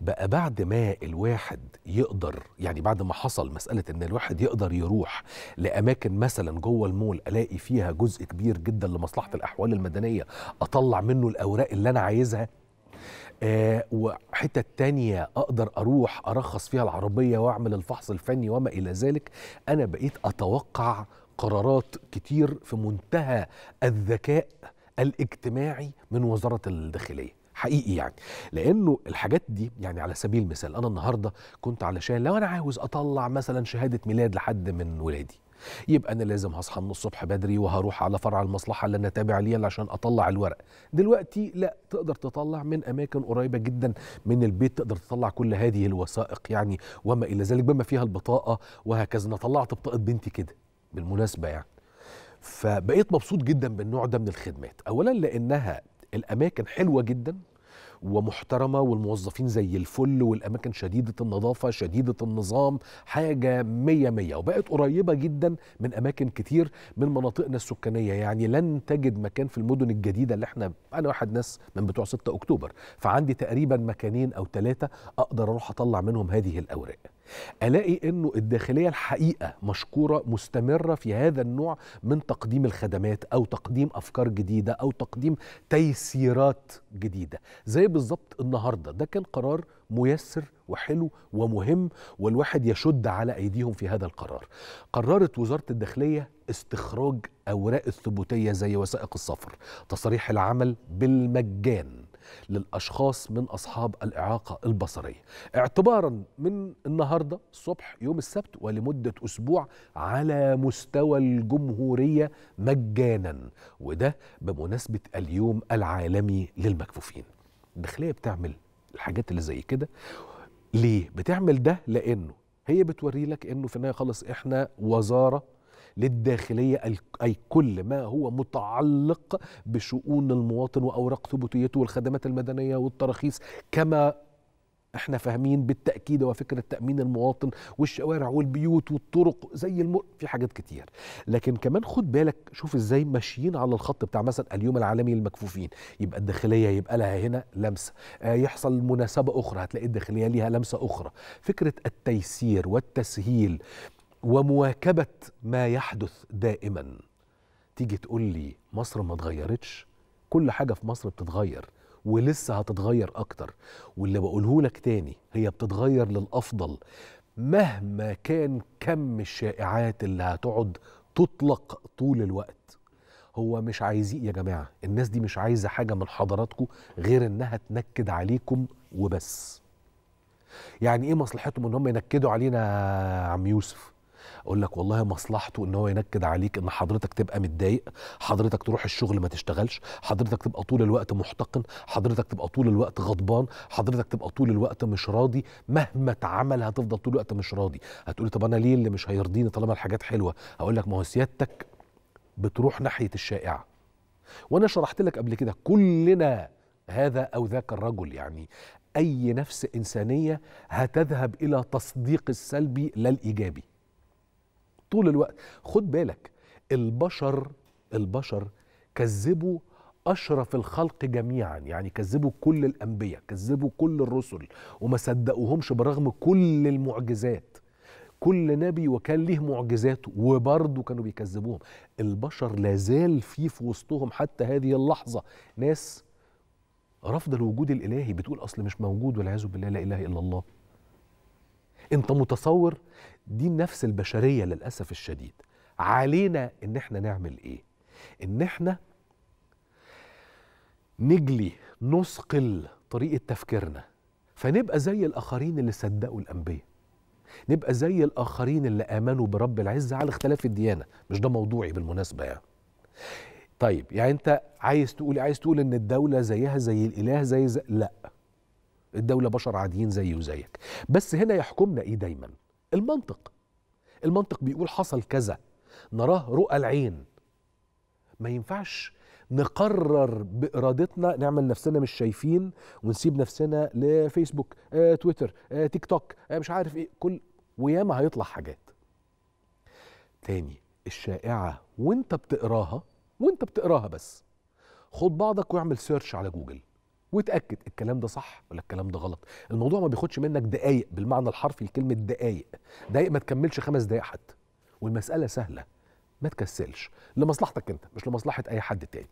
بقى بعد ما الواحد يقدر يعني بعد ما حصل مساله ان الواحد يقدر يروح لاماكن مثلا جوه المول الاقي فيها جزء كبير جدا لمصلحه الاحوال المدنيه اطلع منه الاوراق اللي انا عايزها آه وحتة تانية أقدر أروح أرخص فيها العربية وأعمل الفحص الفني وما إلى ذلك أنا بقيت أتوقع قرارات كتير في منتهى الذكاء الاجتماعي من وزارة الداخلية حقيقي يعني لانه الحاجات دي يعني على سبيل المثال انا النهارده كنت علشان لو انا عاوز اطلع مثلا شهاده ميلاد لحد من ولادي يبقى انا لازم هصحى من الصبح بدري وهروح على فرع المصلحه اللي انا تابع ليها عشان اطلع الورق دلوقتي لا تقدر تطلع من اماكن قريبه جدا من البيت تقدر تطلع كل هذه الوثائق يعني وما الى ذلك بما فيها البطاقه وهكذا انا طلعت بطاقه بنتي كده بالمناسبه يعني فبقيت مبسوط جدا بالنوع ده من الخدمات اولا لانها الاماكن حلوه جدا ومحترمه والموظفين زي الفل والاماكن شديده النظافه شديده النظام حاجه مية مية وبقت قريبه جدا من اماكن كتير من مناطقنا السكانيه يعني لن تجد مكان في المدن الجديده اللي احنا انا واحد ناس من بتوع 6 اكتوبر فعندي تقريبا مكانين او ثلاثه اقدر اروح اطلع منهم هذه الاوراق الاقي انه الداخليه الحقيقه مشكوره مستمره في هذا النوع من تقديم الخدمات او تقديم افكار جديده او تقديم تيسيرات جديده زي بالظبط النهارده ده كان قرار ميسر وحلو ومهم والواحد يشد على ايديهم في هذا القرار قررت وزاره الداخليه استخراج اوراق الثبوتيه زي وثائق السفر تصريح العمل بالمجان للأشخاص من أصحاب الإعاقة البصرية اعتبارا من النهاردة الصبح يوم السبت ولمدة أسبوع على مستوى الجمهورية مجانا وده بمناسبة اليوم العالمي للمكفوفين الداخلية بتعمل الحاجات اللي زي كده ليه؟ بتعمل ده لأنه هي بتوري لك انه في النهايه خلص احنا وزاره للداخلية أي كل ما هو متعلق بشؤون المواطن وأوراق ثبوتيته والخدمات المدنية والتراخيص كما احنا فاهمين بالتاكيد هو فكره تامين المواطن والشوارع والبيوت والطرق زي الم... في حاجات كتير لكن كمان خد بالك شوف ازاي ماشيين على الخط بتاع مثلا اليوم العالمي للمكفوفين يبقى الداخليه يبقى لها هنا لمسه آه يحصل مناسبه اخرى هتلاقي الداخليه ليها لمسه اخرى فكره التيسير والتسهيل ومواكبه ما يحدث دائما تيجي تقول لي مصر ما اتغيرتش كل حاجه في مصر بتتغير ولسه هتتغير اكتر واللي بقوله لك تاني هي بتتغير للافضل مهما كان كم الشائعات اللي هتقعد تطلق طول الوقت هو مش عايزين يا جماعه الناس دي مش عايزه حاجه من حضراتكم غير انها تنكد عليكم وبس يعني ايه مصلحتهم ان هم ينكدوا علينا يا عم يوسف اقول لك والله مصلحته ان هو ينكد عليك ان حضرتك تبقى متضايق حضرتك تروح الشغل ما تشتغلش حضرتك تبقى طول الوقت محتقن حضرتك تبقى طول الوقت غضبان حضرتك تبقى طول الوقت مش راضي مهما اتعمل هتفضل طول الوقت مش راضي هتقولي طب انا ليه اللي مش هيرضيني طالما الحاجات حلوه هقول لك ما هو سيادتك بتروح ناحيه الشائعه وانا شرحت لك قبل كده كلنا هذا او ذاك الرجل يعني اي نفس انسانيه هتذهب الى تصديق السلبي لا الايجابي طول الوقت خد بالك البشر البشر كذبوا أشرف الخلق جميعا يعني كذبوا كل الأنبياء كذبوا كل الرسل وما صدقوهمش برغم كل المعجزات كل نبي وكان ليه معجزاته وبرضه كانوا بيكذبوهم البشر لازال في في وسطهم حتى هذه اللحظة ناس رفض الوجود الإلهي بتقول أصل مش موجود والعياذ بالله لا إله إلا الله انت متصور دي النفس البشريه للاسف الشديد علينا ان احنا نعمل ايه ان احنا نجلي نثقل طريقه تفكيرنا فنبقى زي الاخرين اللي صدقوا الانبياء نبقى زي الاخرين اللي امنوا برب العزه على اختلاف الديانه مش ده موضوعي بالمناسبه يعني طيب يعني انت عايز تقول إيه؟ عايز تقول ان الدوله زيها زي الاله زي, زي لا الدولة بشر عاديين زيي وزيك بس هنا يحكمنا إيه دايما المنطق المنطق بيقول حصل كذا نراه رؤى العين ما ينفعش نقرر بارادتنا نعمل نفسنا مش شايفين ونسيب نفسنا لفيسبوك آه، تويتر آه، تيك توك آه، مش عارف ايه كل وياما هيطلع حاجات تاني الشائعه وانت بتقراها وانت بتقراها بس خد بعضك واعمل سيرش على جوجل وتاكد الكلام ده صح ولا الكلام ده غلط الموضوع ما بياخدش منك دقايق بالمعنى الحرفي لكلمه دقايق دقايق ما تكملش خمس دقايق حتى والمساله سهله ما تكسلش لمصلحتك انت مش لمصلحه اي حد تاني